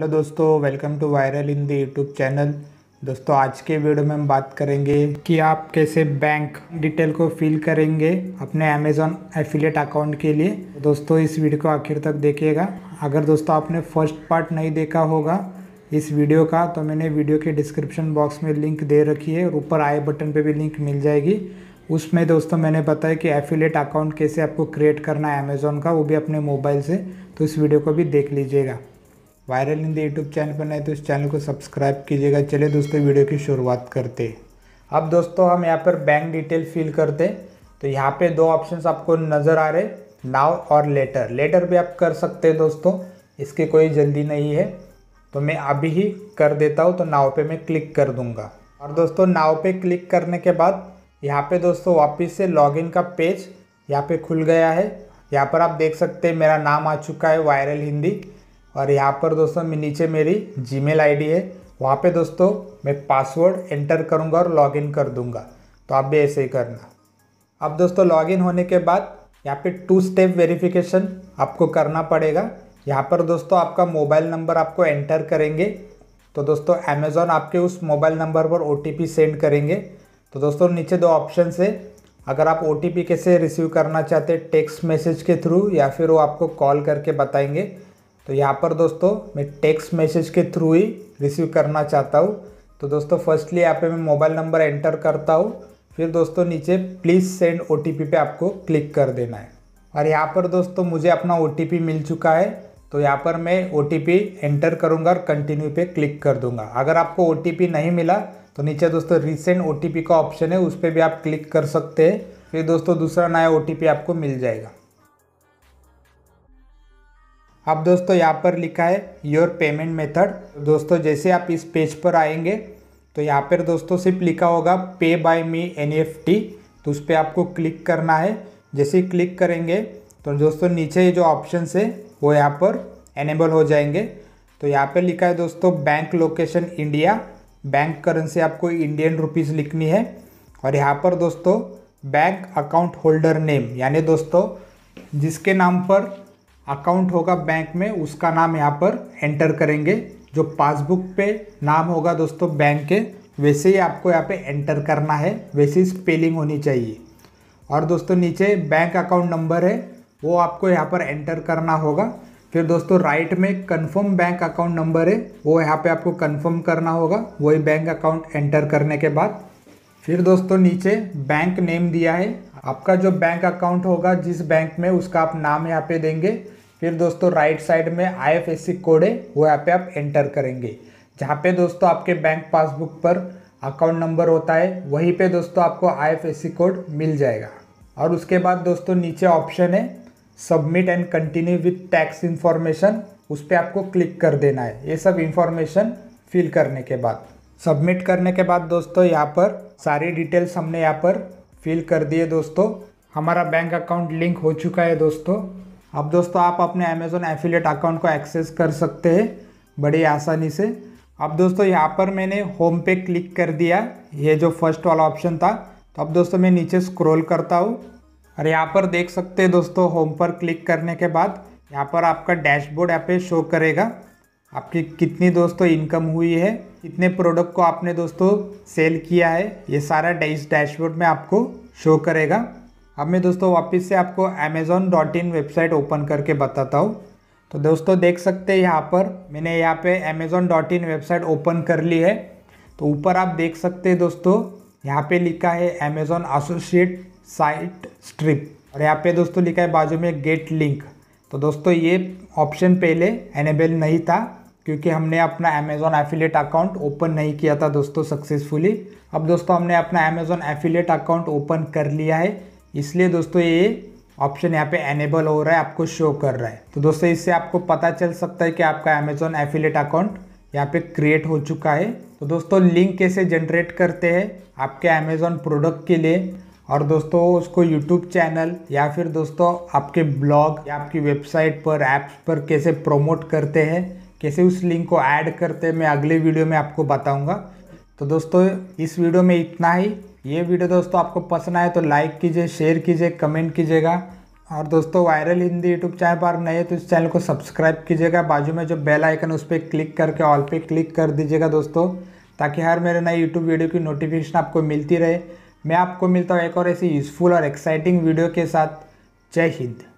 hello दोस्तों welcome to viral in the YouTube channel दोस्तों आज के वीडियो में हम बात करेंगे कि आप कैसे बैंक डिटेल को फिल करेंगे अपने अमेज़ॉन एफिलेट अकाउंट के लिए दोस्तों इस वीडियो को आखिर तक देखिएगा अगर दोस्तों आपने फर्स्ट पार्ट नहीं देखा होगा इस वीडियो का तो मैंने वीडियो के डिस्क्रिप्शन बॉक्स में लिंक दे रखी है और ऊपर आई बटन पर भी लिंक मिल जाएगी उसमें दोस्तों मैंने बताया कि एफिलेट अकाउंट कैसे आपको क्रिएट करना है अमेजोन का वो भी अपने मोबाइल से तो इस वीडियो को भी देख लीजिएगा वायरल हिंदी यूट्यूब चैनल पर नए तो इस चैनल को सब्सक्राइब कीजिएगा चलिए दोस्तों वीडियो की शुरुआत करते अब दोस्तों हम यहाँ पर बैंक डिटेल फिल करते तो यहाँ पे दो ऑप्शंस आपको नज़र आ रहे नाव और लेटर लेटर भी आप कर सकते हैं दोस्तों इसकी कोई जल्दी नहीं है तो मैं अभी ही कर देता हूँ तो नाव पे मैं क्लिक कर दूँगा और दोस्तों नाव पे क्लिक करने के बाद यहाँ पे दोस्तों वापस से लॉगिन का पेज यहाँ पे खुल गया है यहाँ पर आप देख सकते हैं मेरा नाम आ चुका है वायरल हिंदी और यहाँ पर दोस्तों मैं नीचे मेरी जीमेल आईडी है वहाँ पे दोस्तों मैं पासवर्ड एंटर करूँगा और लॉगिन कर दूँगा तो आप भी ऐसे ही करना अब दोस्तों लॉगिन होने के बाद यहाँ पे टू स्टेप वेरिफिकेशन आपको करना पड़ेगा यहाँ पर दोस्तों आपका मोबाइल नंबर आपको एंटर करेंगे तो दोस्तों अमेज़ॉन आपके उस मोबाइल नंबर पर ओ सेंड करेंगे तो दोस्तों नीचे दो ऑप्शन है अगर आप ओ कैसे रिसीव करना चाहते हैं टेक्स्ट मैसेज के थ्रू या फिर वो आपको कॉल करके बताएंगे तो यहाँ पर दोस्तों मैं टेक्स्ट मैसेज के थ्रू ही रिसीव करना चाहता हूँ तो दोस्तों फर्स्टली यहाँ पे मैं मोबाइल नंबर एंटर करता हूँ फिर दोस्तों नीचे प्लीज़ सेंड ओ पे आपको क्लिक कर देना है और यहाँ पर दोस्तों मुझे अपना ओ मिल चुका है तो यहाँ पर मैं ओ एंटर करूँगा और कंटिन्यू पे क्लिक कर दूँगा अगर आपको ओ नहीं मिला तो नीचे दोस्तों रिसेंट ओ का ऑप्शन है उस पर भी आप क्लिक कर सकते हैं फिर दोस्तों दूसरा नया ओ आपको मिल जाएगा अब दोस्तों यहाँ पर लिखा है योर पेमेंट मेथड दोस्तों जैसे आप इस पेज पर आएंगे तो यहाँ पर दोस्तों सिर्फ लिखा होगा पे बाय मी एन तो उस पर आपको क्लिक करना है जैसे ही क्लिक करेंगे तो दोस्तों नीचे ये जो ऑप्शन है वो यहाँ पर एनेबल हो जाएंगे तो यहाँ पर लिखा है दोस्तों bank location India bank currency आपको इंडियन रुपीस लिखनी है और यहाँ पर दोस्तों बैंक अकाउंट होल्डर नेम यानी दोस्तों जिसके नाम पर अकाउंट होगा बैंक में उसका नाम यहाँ पर एंटर करेंगे जो पासबुक पे नाम होगा दोस्तों बैंक के वैसे ही आपको यहाँ पे एंटर करना है वैसे ही स्पेलिंग होनी चाहिए और दोस्तों नीचे बैंक अकाउंट नंबर है वो आपको यहाँ पर एंटर करना होगा फिर दोस्तों राइट में कंफर्म बैंक अकाउंट नंबर है वो यहाँ पे आपको कंफर्म करना होगा वही बैंक अकाउंट एंटर करने के बाद फिर दोस्तों नीचे बैंक नेम दिया है आपका जो बैंक अकाउंट होगा जिस बैंक में उसका आप नाम यहाँ पे देंगे फिर दोस्तों राइट साइड में आईएफएससी कोड है वो यहाँ पे आप एंटर करेंगे जहाँ पे दोस्तों आपके बैंक पासबुक पर अकाउंट नंबर होता है वहीं पे दोस्तों आपको आईएफएससी कोड मिल जाएगा और उसके बाद दोस्तों नीचे ऑप्शन है submit and continue with tax information उस पर आपको क्लिक कर देना है ये सब इन्फॉर्मेशन फिल करने के बाद सबमिट करने के बाद दोस्तों यहाँ पर सारी डिटेल्स हमने यहाँ पर फिल कर दिए दोस्तों हमारा बैंक अकाउंट लिंक हो चुका है दोस्तों अब दोस्तों आप अपने अमेज़ोन एफिलेट अकाउंट को एक्सेस कर सकते हैं बड़ी आसानी से अब दोस्तों यहाँ पर मैंने होम पे क्लिक कर दिया ये जो फर्स्ट वाला ऑप्शन था तो अब दोस्तों मैं नीचे स्क्रॉल करता हूँ और यहाँ पर देख सकते हैं दोस्तों होम पर क्लिक करने के बाद यहाँ पर आपका डैशबोर्ड यहाँ पे शो करेगा आपकी कितनी दोस्तों इनकम हुई है कितने प्रोडक्ट को आपने दोस्तों सेल किया है ये सारा डैश डैशबोर्ड में आपको शो करेगा अब मैं दोस्तों वापस से आपको Amazon dot in website open करके बताता हूँ तो दोस्तों देख सकते हैं यहाँ पर मैंने यहाँ पे Amazon dot in website open कर ली है तो ऊपर आप देख सकते हैं दोस्तों यहाँ पे लिखा है अमेज़ोन एसोसिएट साइट स्ट्रिप और यहाँ पे दोस्तों लिखा है बाजू में गेट लिंक तो दोस्तों ये ऑप्शन पहले एनेबल नहीं था क्योंकि हमने अपना अमेजोन एफिलेट अकाउंट ओपन नहीं किया था दोस्तों सक्सेसफुली अब दोस्तों हमने अपना अमेजोन एफिलेट अकाउंट ओपन कर लिया है इसलिए दोस्तों ये ऑप्शन यहाँ पे एनेबल हो रहा है आपको शो कर रहा है तो दोस्तों इससे आपको पता चल सकता है कि आपका अमेजोन एफिलेट अकाउंट यहाँ पे क्रिएट हो चुका है तो दोस्तों लिंक कैसे जनरेट करते हैं आपके अमेजोन प्रोडक्ट के लिए और दोस्तों उसको यूट्यूब चैनल या फिर दोस्तों आपके ब्लॉग या आपकी वेबसाइट पर ऐप्स पर कैसे प्रोमोट करते हैं कैसे उस लिंक को ऐड करते हैं मैं अगले वीडियो में आपको बताऊँगा तो दोस्तों इस वीडियो में इतना ही ये वीडियो दोस्तों आपको पसंद आए तो लाइक कीजिए शेयर कीजिए कमेंट कीजिएगा और दोस्तों वायरल हिंदी यूट्यूब चैनल पर नए तो इस चैनल को सब्सक्राइब कीजिएगा बाजू में जो बेल आइकन उस पर क्लिक करके ऑल पे क्लिक कर दीजिएगा दोस्तों ताकि हर मेरे नए यूट्यूब वीडियो की नोटिफिकेशन आपको मिलती रहे मैं आपको मिलता हूँ एक और ऐसी यूज़फुल और एक्साइटिंग वीडियो के साथ जय हिंद